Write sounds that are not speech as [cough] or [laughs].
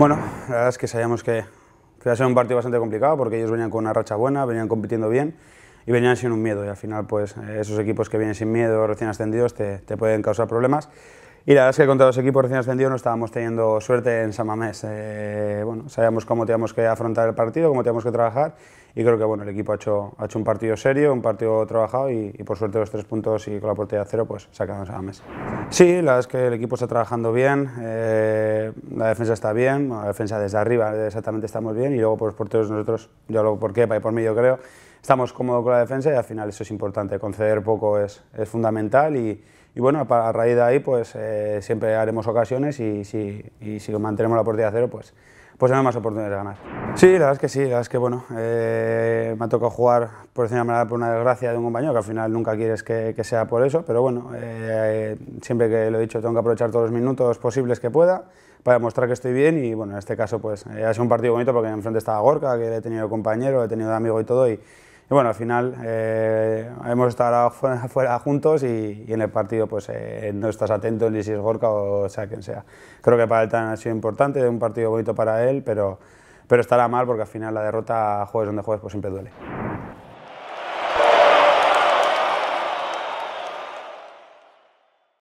Bueno, la verdad es que sabíamos que, que iba a ser un partido bastante complicado porque ellos venían con una racha buena, venían compitiendo bien y venían sin un miedo. Y al final, pues eh, esos equipos que vienen sin miedo, recién ascendidos, te, pueden causar problemas. Y la verdad es que contra los equipos recién ascendidos no estábamos teniendo suerte en Samamés. Eh, bueno, sabíamos cómo teníamos que afrontar el partido, cómo teníamos que trabajar y creo que bueno, el equipo ha hecho, ha hecho un partido serio, un partido trabajado y, por suerte los tres puntos y con la portería cero pues sacamos a la mesa. Sí, la verdad es que el equipo está trabajando bien, eh, la defensa está bien, la defensa desde arriba exactamente estamos bien y luego por los porteros nosotros, yo lo por qué, y por mí yo creo, estamos cómodos con la defensa y al final eso es importante, conceder poco es, es fundamental y, bueno, a raíz de ahí pues eh, siempre haremos ocasiones y si, y si mantenemos la portería cero pues pues nada más oportunidades de ganar. Sí, la verdad es que sí, la verdad es que bueno, eh, me ha tocado jugar por decir una por una desgracia de un compañero, que al final nunca quieres que, sea por eso, pero bueno, eh, siempre que lo he dicho tengo que aprovechar todos los minutos posibles que pueda para demostrar que estoy bien y bueno, en este caso pues eh, ha un partido bonito porque enfrente estaba Gorka, que he tenido compañero, he tenido amigo y todo y bueno, al final eh, hemos estado afuera, [laughs] juntos y, en el partido pues eh, no estás atento ni si es Gorka o sea quien sea. Creo que para él tan ha sido importante, un partido bonito para él, pero, estará mal porque al final la derrota, jueves donde juegues pues siempre duele.